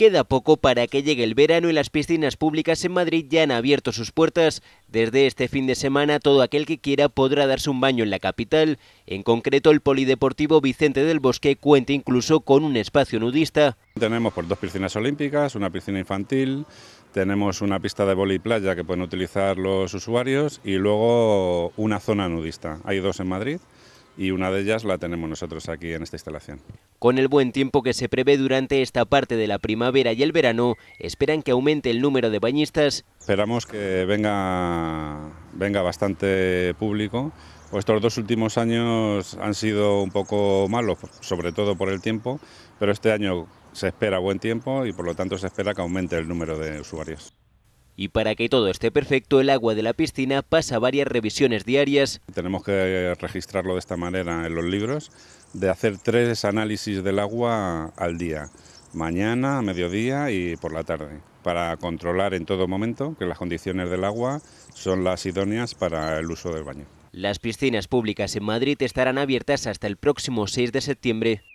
Queda poco para que llegue el verano y las piscinas públicas en Madrid ya han abierto sus puertas. Desde este fin de semana todo aquel que quiera podrá darse un baño en la capital. En concreto el polideportivo Vicente del Bosque cuenta incluso con un espacio nudista. Tenemos por pues, dos piscinas olímpicas, una piscina infantil, tenemos una pista de y playa que pueden utilizar los usuarios y luego una zona nudista. Hay dos en Madrid y una de ellas la tenemos nosotros aquí en esta instalación. Con el buen tiempo que se prevé durante esta parte de la primavera y el verano, esperan que aumente el número de bañistas. Esperamos que venga, venga bastante público. Pues estos dos últimos años han sido un poco malos, sobre todo por el tiempo, pero este año se espera buen tiempo y por lo tanto se espera que aumente el número de usuarios y para que todo esté perfecto el agua de la piscina pasa varias revisiones diarias. Tenemos que registrarlo de esta manera en los libros, de hacer tres análisis del agua al día, mañana, mediodía y por la tarde, para controlar en todo momento que las condiciones del agua son las idóneas para el uso del baño. Las piscinas públicas en Madrid estarán abiertas hasta el próximo 6 de septiembre.